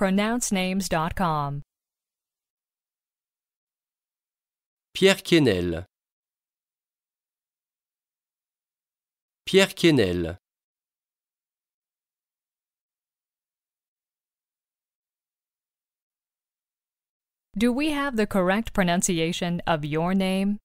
pronouncenames.com. Pierre Quesnel. Pierre Quesnel. Do we have the correct pronunciation of your name?